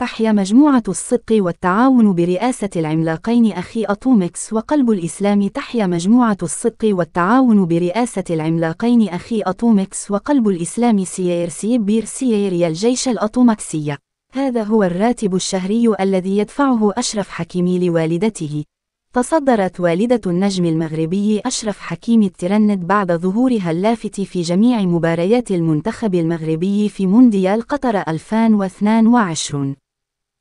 تحيا مجموعة الصدق والتعاون برئاسة العملاقين أخي أطومكس وقلب الإسلام تحيا مجموعة الصدق والتعاون برئاسة العملاقين أخي أطومكس وقلب الإسلام سيير سيبير سييري الجيش الأطومكسية هذا هو الراتب الشهري الذي يدفعه أشرف حكيمي لوالدته تصدرت والدة النجم المغربي أشرف حكيم الترند بعد ظهورها اللافت في جميع مباريات المنتخب المغربي في مونديال قطر 2022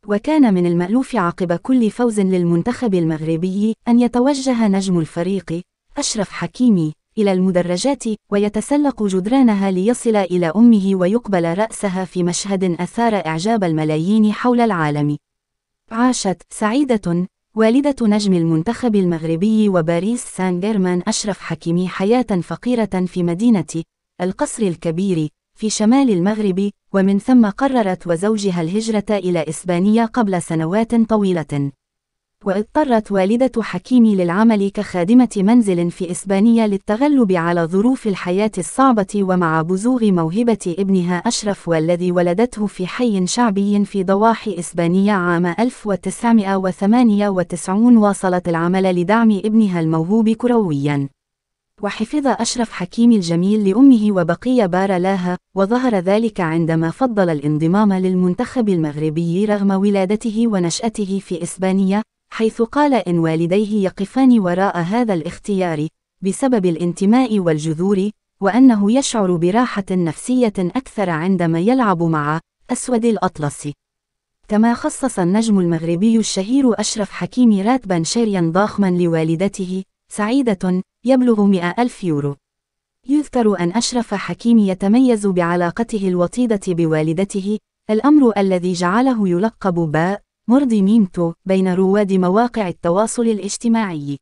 وكان من المألوف عقب كل فوز للمنتخب المغربي أن يتوجه نجم الفريق أشرف حكيمي إلى المدرجات ويتسلق جدرانها ليصل إلى أمه ويقبل رأسها في مشهد أثار إعجاب الملايين حول العالم. عاشت سعيدة والدة نجم المنتخب المغربي وباريس سان جيرمان أشرف حكيمي حياة فقيرة في مدينة القصر الكبير في شمال المغرب ومن ثم قررت وزوجها الهجرة إلى إسبانيا قبل سنوات طويلة واضطرت والدة حكيم للعمل كخادمة منزل في إسبانيا للتغلب على ظروف الحياة الصعبة ومع بزوغ موهبة ابنها أشرف والذي ولدته في حي شعبي في ضواحي إسبانيا عام 1998 واصلت العمل لدعم ابنها الموهوب كروياً وحفظ أشرف حكيم الجميل لأمه وبقي بار لها وظهر ذلك عندما فضل الانضمام للمنتخب المغربي رغم ولادته ونشأته في إسبانيا حيث قال إن والديه يقفان وراء هذا الاختيار بسبب الانتماء والجذور وأنه يشعر براحة نفسية أكثر عندما يلعب مع أسود الأطلس كما خصص النجم المغربي الشهير أشرف حكيمي راتبا شهريا ضخما لوالدته سعيدة يبلغ 100 ألف يورو يذكر أن أشرف حكيم يتميز بعلاقته الوطيدة بوالدته الأمر الذي جعله يلقب باء مرضي ميمتو بين رواد مواقع التواصل الاجتماعي